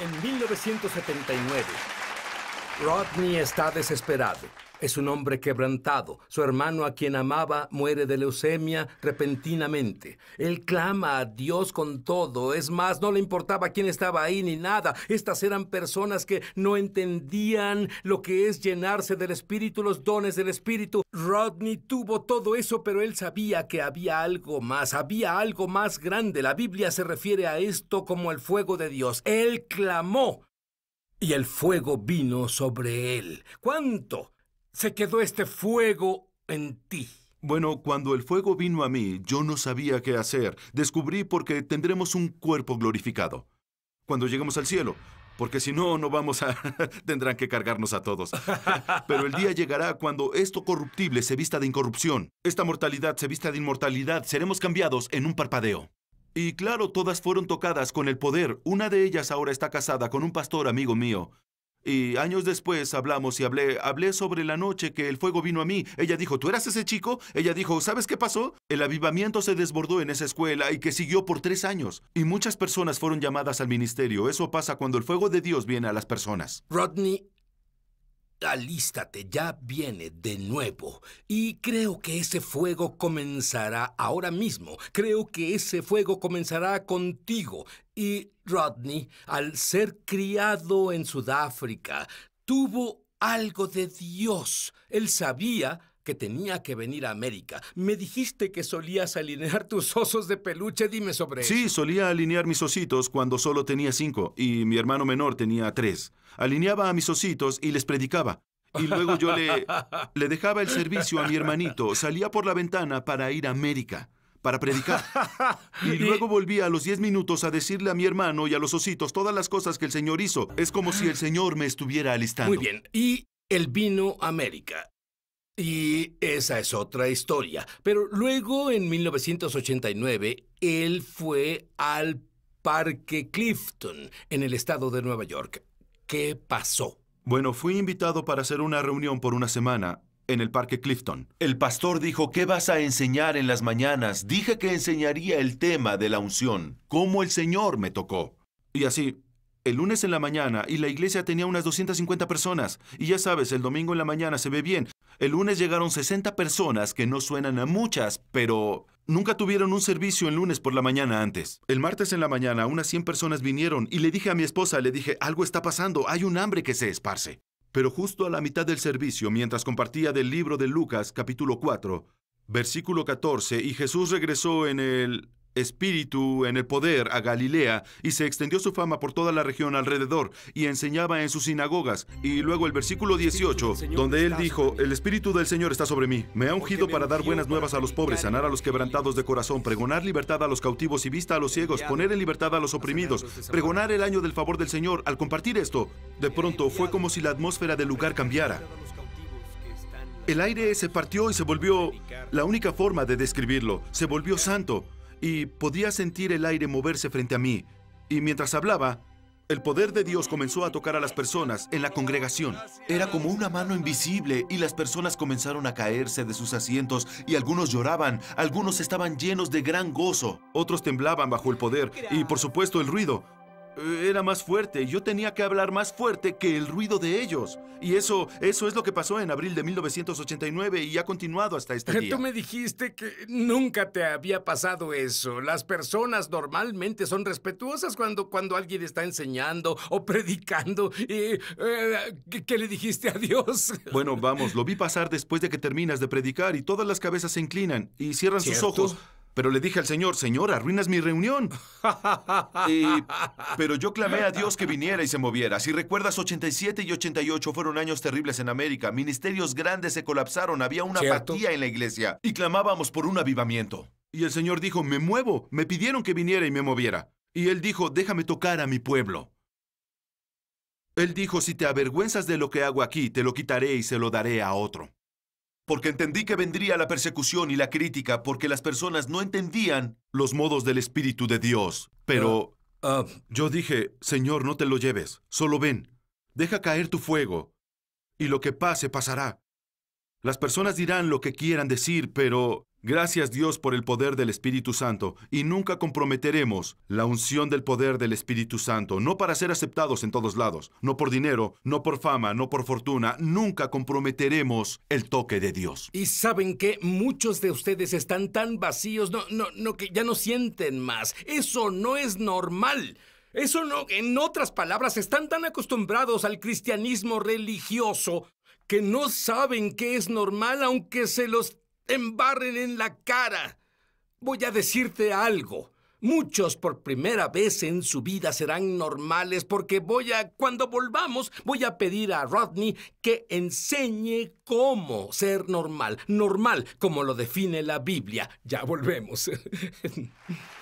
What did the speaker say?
En 1979, Rodney está desesperado. Es un hombre quebrantado. Su hermano, a quien amaba, muere de leucemia repentinamente. Él clama a Dios con todo. Es más, no le importaba quién estaba ahí ni nada. Estas eran personas que no entendían lo que es llenarse del Espíritu, los dones del Espíritu. Rodney tuvo todo eso, pero él sabía que había algo más, había algo más grande. La Biblia se refiere a esto como el fuego de Dios. Él clamó. Y el fuego vino sobre él. ¿Cuánto? se quedó este fuego en ti? Bueno, cuando el fuego vino a mí, yo no sabía qué hacer. Descubrí porque tendremos un cuerpo glorificado. Cuando lleguemos al cielo, porque si no, no vamos a... tendrán que cargarnos a todos. Pero el día llegará cuando esto corruptible se vista de incorrupción, esta mortalidad se vista de inmortalidad, seremos cambiados en un parpadeo. Y claro, todas fueron tocadas con el poder. Una de ellas ahora está casada con un pastor amigo mío. Y años después hablamos y hablé, hablé sobre la noche que el fuego vino a mí. Ella dijo, ¿tú eras ese chico? Ella dijo, ¿sabes qué pasó? El avivamiento se desbordó en esa escuela y que siguió por tres años. Y muchas personas fueron llamadas al ministerio. Eso pasa cuando el fuego de Dios viene a las personas. Rodney, Alístate, ya viene de nuevo. Y creo que ese fuego comenzará ahora mismo. Creo que ese fuego comenzará contigo. Y Rodney, al ser criado en Sudáfrica, tuvo algo de Dios. Él sabía que tenía que venir a América. Me dijiste que solías alinear tus osos de peluche, dime sobre eso. Sí, solía alinear mis ositos cuando solo tenía cinco y mi hermano menor tenía tres. Alineaba a mis ositos y les predicaba. Y luego yo le, le dejaba el servicio a mi hermanito, salía por la ventana para ir a América para predicar. Y luego volvía a los diez minutos a decirle a mi hermano y a los ositos todas las cosas que el Señor hizo. Es como si el Señor me estuviera alistando. Muy bien. Y el vino América. Y esa es otra historia. Pero luego, en 1989, él fue al Parque Clifton, en el estado de Nueva York. ¿Qué pasó? Bueno, fui invitado para hacer una reunión por una semana en el Parque Clifton. El pastor dijo, ¿qué vas a enseñar en las mañanas? Dije que enseñaría el tema de la unción, cómo el Señor me tocó. Y así, el lunes en la mañana, y la iglesia tenía unas 250 personas, y ya sabes, el domingo en la mañana se ve bien, el lunes llegaron 60 personas que no suenan a muchas, pero nunca tuvieron un servicio el lunes por la mañana antes. El martes en la mañana unas 100 personas vinieron y le dije a mi esposa, le dije, algo está pasando, hay un hambre que se esparce. Pero justo a la mitad del servicio, mientras compartía del libro de Lucas capítulo 4, versículo 14, y Jesús regresó en el espíritu en el poder a Galilea y se extendió su fama por toda la región alrededor y enseñaba en sus sinagogas. Y luego el versículo 18, donde él dijo, el espíritu del Señor está sobre mí, me ha ungido para dar buenas nuevas a los pobres, sanar a los quebrantados de corazón, pregonar libertad a los cautivos y vista a los ciegos, poner en libertad a los oprimidos, pregonar el año del favor del Señor. Al compartir esto, de pronto fue como si la atmósfera del lugar cambiara. El aire se partió y se volvió, la única forma de describirlo, se volvió santo y podía sentir el aire moverse frente a mí. Y mientras hablaba, el poder de Dios comenzó a tocar a las personas en la congregación. Era como una mano invisible y las personas comenzaron a caerse de sus asientos y algunos lloraban, algunos estaban llenos de gran gozo, otros temblaban bajo el poder y por supuesto el ruido. Era más fuerte. Yo tenía que hablar más fuerte que el ruido de ellos. Y eso, eso es lo que pasó en abril de 1989 y ha continuado hasta este día. Tú me dijiste que nunca te había pasado eso. Las personas normalmente son respetuosas cuando, cuando alguien está enseñando o predicando. Y, eh, ¿qué, le dijiste a Dios? Bueno, vamos, lo vi pasar después de que terminas de predicar y todas las cabezas se inclinan y cierran sus ojos pero le dije al Señor, Señor, arruinas mi reunión. pero yo clamé a Dios que viniera y se moviera. Si recuerdas, 87 y 88 fueron años terribles en América. Ministerios grandes se colapsaron, había una apatía en la iglesia y clamábamos por un avivamiento. Y el Señor dijo, me muevo, me pidieron que viniera y me moviera. Y él dijo, déjame tocar a mi pueblo. Él dijo, si te avergüenzas de lo que hago aquí, te lo quitaré y se lo daré a otro porque entendí que vendría la persecución y la crítica porque las personas no entendían los modos del Espíritu de Dios. Pero ah, ah, yo dije, Señor, no te lo lleves, solo ven, deja caer tu fuego, y lo que pase pasará. Las personas dirán lo que quieran decir, pero Gracias Dios por el poder del Espíritu Santo y nunca comprometeremos la unción del poder del Espíritu Santo, no para ser aceptados en todos lados, no por dinero, no por fama, no por fortuna, nunca comprometeremos el toque de Dios. Y saben que muchos de ustedes están tan vacíos, no, no, no, que ya no sienten más. Eso no es normal. Eso no, en otras palabras, están tan acostumbrados al cristianismo religioso que no saben qué es normal aunque se los embarren en la cara. Voy a decirte algo. Muchos por primera vez en su vida serán normales porque voy a, cuando volvamos, voy a pedir a Rodney que enseñe cómo ser normal, normal como lo define la Biblia. Ya volvemos.